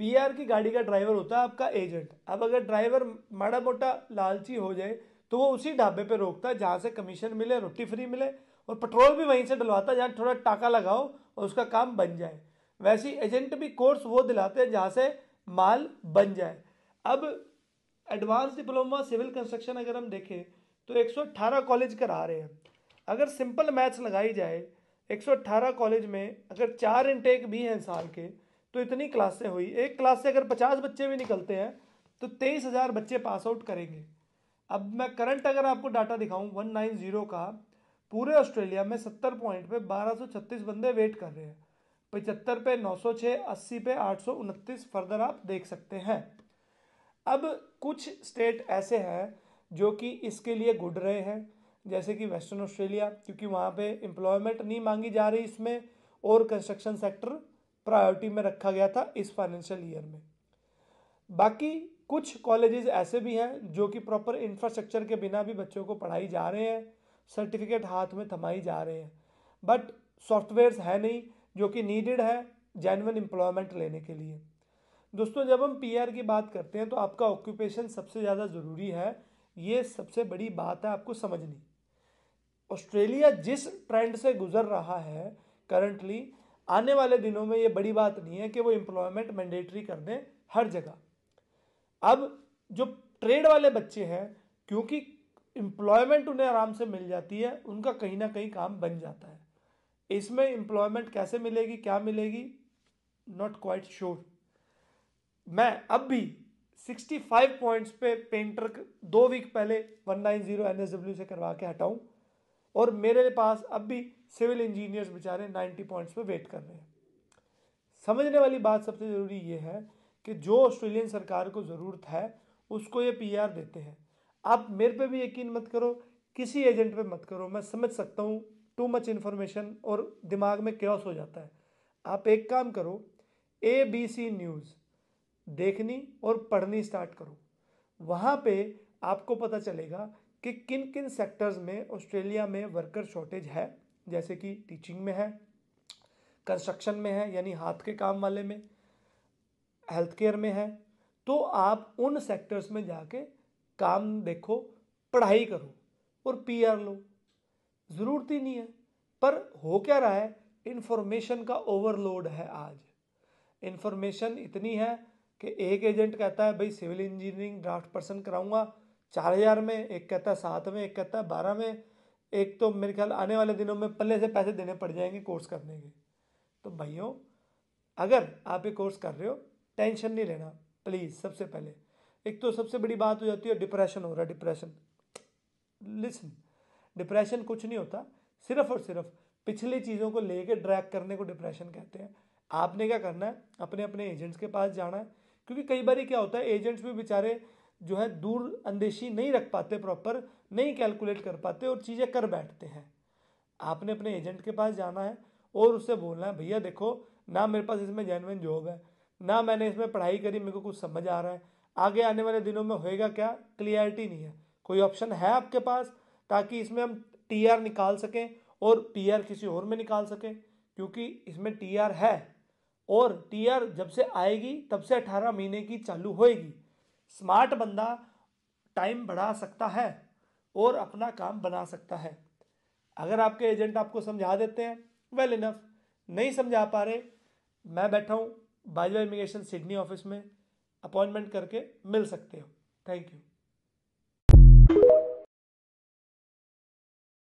PR की गाड़ी का ड्राइवर होता है आपका एजेंट अब अगर ड्राइवर माड़ा मोटा लालची हो जाए तो वो उसी ढाबे पे रोकता है जहाँ से कमीशन मिले रोटी फ्री मिले और पेट्रोल भी वहीं से डलवाता है जहाँ थोड़ा टाका लगाओ और उसका काम बन जाए वैसे एजेंट भी कोर्स वो दिलाते हैं जहाँ से माल बन जाए अब एडवांस डिप्लोमा सिविल कंस्ट्रक्शन अगर हम देखें तो 118 कॉलेज करा रहे हैं अगर सिंपल मैथ्स लगाई जाए 118 कॉलेज में अगर चार इनटेक भी हैं साल के तो इतनी क्लासें हुई एक क्लास से अगर पचास बच्चे भी निकलते हैं तो तेईस हज़ार बच्चे पास आउट करेंगे अब मैं करंट अगर आपको डाटा दिखाऊं जीरो का पूरे ऑस्ट्रेलिया में सत्तर पॉइंट पे छत्तीस बंदे वेट कर रहे हैं पचहत्तर पे नौ सौ छः अस्सी पे आठ सौ उनतीस फर्दर आप देख सकते हैं अब कुछ स्टेट ऐसे हैं जो कि इसके लिए गुड रहे हैं जैसे कि वेस्टर्न ऑस्ट्रेलिया क्योंकि वहाँ पे एम्प्लॉयमेंट नहीं मांगी जा रही इसमें और कंस्ट्रक्शन सेक्टर प्रायोरिटी में रखा गया था इस फाइनेंशियल ईयर में बाकी कुछ कॉलेजेस ऐसे भी हैं जो कि प्रॉपर इंफ्रास्ट्रक्चर के बिना भी बच्चों को पढ़ाई जा रहे हैं सर्टिफिकेट हाथ में थमाई जा रहे हैं बट सॉफ्टवेयर्स है नहीं जो कि नीडेड है जैनवन एम्प्लॉयमेंट लेने के लिए दोस्तों जब हम पी की बात करते हैं तो आपका ऑक्यूपेशन सबसे ज़्यादा ज़रूरी है ये सबसे बड़ी बात है आपको समझनी ऑस्ट्रेलिया जिस ट्रेंड से गुजर रहा है करंटली आने वाले दिनों में ये बड़ी बात नहीं है कि वो एम्प्लॉयमेंट मैंडेटरी कर दें हर जगह अब जो ट्रेड वाले बच्चे हैं क्योंकि एम्प्लॉयमेंट उन्हें आराम से मिल जाती है उनका कहीं ना कहीं काम बन जाता है इसमें एम्प्लॉयमेंट कैसे मिलेगी क्या मिलेगी नॉट क्वाइट श्योर मैं अब भी 65 पॉइंट्स पे पेंटर दो वीक पहले 190 एनएसडब्ल्यू से करवा के हटाऊं और मेरे पास अब भी सिविल इंजीनियर्स बेचारे 90 पॉइंट्स पे वेट कर रहे हैं समझने वाली बात सबसे ज़रूरी ये है कि जो ऑस्ट्रेलियन सरकार को ज़रूरत है उसको ये पी देते हैं आप मेरे पे भी यकीन मत करो किसी एजेंट पे मत करो मैं समझ सकता हूँ टू मच इन्फॉर्मेशन और दिमाग में क्रॉस हो जाता है आप एक काम करो ए बी सी न्यूज़ देखनी और पढ़नी स्टार्ट करो वहाँ पे आपको पता चलेगा कि किन किन सेक्टर्स में ऑस्ट्रेलिया में वर्कर शॉर्टेज है जैसे कि टीचिंग में है कंस्ट्रक्शन में है यानी हाथ के काम वाले में हेल्थ केयर में है तो आप उन सेक्टर्स में जाके काम देखो पढ़ाई करो और पीआर लो ज़रूरत ही नहीं है पर हो क्या रहा है इन्फॉर्मेशन का ओवरलोड है आज इन्फॉर्मेशन इतनी है कि एक एजेंट कहता है भाई सिविल इंजीनियरिंग ड्राफ्ट पर्सन कराऊंगा चार हज़ार में एक कहता है सात में एक कहता है बारह में एक तो मेरे ख्याल आने वाले दिनों में पल्ले से पैसे देने पड़ जाएंगे कोर्स करने के तो भाइयों अगर आप ये कोर्स कर रहे हो टेंशन नहीं लेना प्लीज़ सबसे पहले एक तो सबसे बड़ी बात हो जाती है डिप्रेशन हो रहा है डिप्रेशन लिसन डिप्रेशन कुछ नहीं होता सिर्फ और सिर्फ पिछली चीज़ों को लेके ड्रैग करने को डिप्रेशन कहते हैं आपने क्या करना है अपने अपने एजेंट्स के पास जाना है क्योंकि कई बार क्या होता है एजेंट्स भी बेचारे जो है दूर अंदेशी नहीं रख पाते प्रॉपर नहीं कैलकुलेट कर पाते और चीज़ें कर बैठते हैं आपने अपने एजेंट के पास जाना है और उससे बोलना है भैया देखो ना मेरे पास इसमें जेनविन जॉब है ना मैंने इसमें पढ़ाई करी मेरे को कुछ समझ आ रहा है आगे आने वाले दिनों में होएगा क्या क्लियरिटी नहीं है कोई ऑप्शन है आपके पास ताकि इसमें हम टी आर निकाल सकें और टी आर किसी और में निकाल सकें क्योंकि इसमें टी आर है और टी आर जब से आएगी तब से अठारह महीने की चालू होएगी स्मार्ट बंदा टाइम बढ़ा सकता है और अपना काम बना सकता है अगर आपके एजेंट आपको समझा देते हैं वेल इनफ नहीं समझा पा रहे मैं बैठा हूँ बाजवा इमिग्रेशन सिडनी ऑफिस में अपॉइंटमेंट करके मिल सकते हो थैंक यू